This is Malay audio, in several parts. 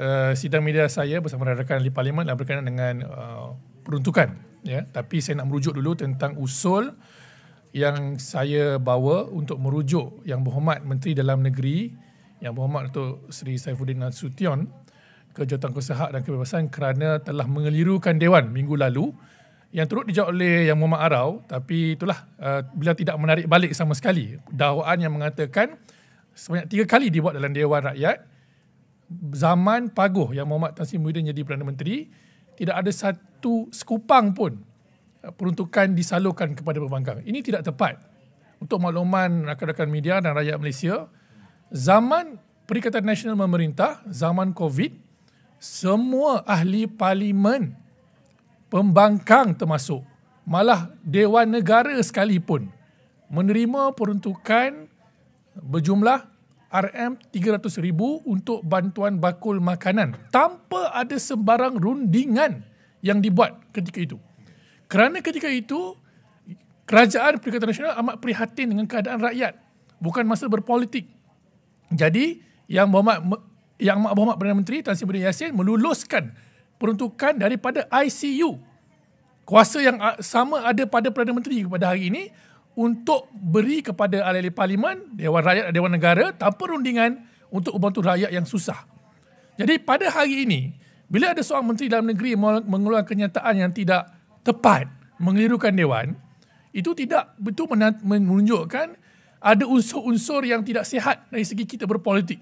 Eh, sidang media saya bersama rakan-rakan ahli parlimen dan lah berkenaan dengan uh, peruntukan ya tapi saya nak merujuk dulu tentang usul yang saya bawa untuk merujuk yang berhormat menteri dalam negeri yang berhormat Datuk Seri Saifuddin Nasution ke Jawatankuasa Hak dan Kebebasan kerana telah mengelirukan dewan minggu lalu yang turut dijawab oleh Yang Muhammad Arau tapi itulah uh, eh, beliau tidak menarik balik sama sekali dakwaan yang mengatakan sebanyak tiga kali dibuat dalam Dewan Rakyat uh, zaman Paguh yang Muhammad Tan Sri Muhyiddin jadi Perdana Menteri, tidak ada satu sekupang pun eh, peruntukan disalurkan kepada pembangkang. Ini tidak tepat. Untuk makluman rakan-rakan media dan rakyat Malaysia, zaman Perikatan Nasional Memerintah, zaman COVID, semua ahli parlimen pembangkang termasuk, malah Dewan Negara sekalipun menerima peruntukan berjumlah RM300,000 untuk bantuan bakul makanan tanpa ada sebarang rundingan yang dibuat ketika itu. Kerana ketika itu, kerajaan Perikatan Nasional amat prihatin dengan keadaan rakyat. Bukan masa berpolitik. Jadi, Yang Muhammad, Yang Mak Muhammad Perdana Menteri Tan Sri Budin Yassin meluluskan peruntukan daripada ICU. Kuasa yang sama ada pada Perdana Menteri pada hari ini untuk beri kepada ahli-ahli parlimen, Dewan Rakyat dan Dewan Negara tanpa rundingan untuk membantu rakyat yang susah. Jadi pada hari ini, bila ada seorang menteri dalam negeri mengeluarkan kenyataan yang tidak tepat mengelirukan Dewan, itu tidak betul menunjukkan ada unsur-unsur yang tidak sihat dari segi kita berpolitik.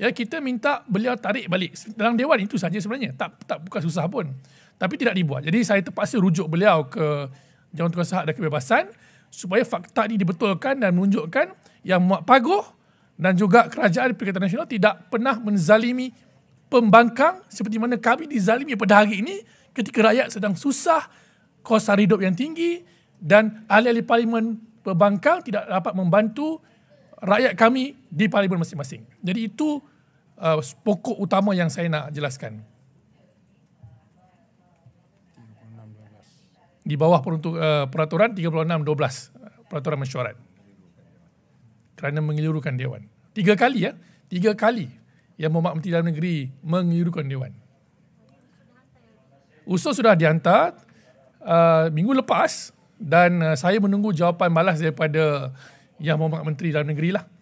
Ya, kita minta beliau tarik balik dalam dewan itu saja sebenarnya. Tak tak bukan susah pun. Tapi tidak dibuat. Jadi saya terpaksa rujuk beliau ke Jawatan Kuasa Hak dan Kebebasan supaya fakta ini dibetulkan dan menunjukkan yang muak paguh dan juga kerajaan Perikatan Nasional tidak pernah menzalimi pembangkang seperti mana kami dizalimi pada hari ini ketika rakyat sedang susah, kos hari hidup yang tinggi dan ahli-ahli parlimen pembangkang tidak dapat membantu rakyat kami di parlimen masing-masing. Jadi itu uh, pokok utama yang saya nak jelaskan. di bawah peruntuk, uh, peraturan 36.12 peraturan mesyuarat kerana mengelirukan dewan tiga kali ya tiga kali yang Muhammad Menteri Dalam Negeri mengelirukan dewan usul sudah dihantar uh, minggu lepas dan uh, saya menunggu jawapan balas daripada yang Muhammad Menteri Dalam Negeri lah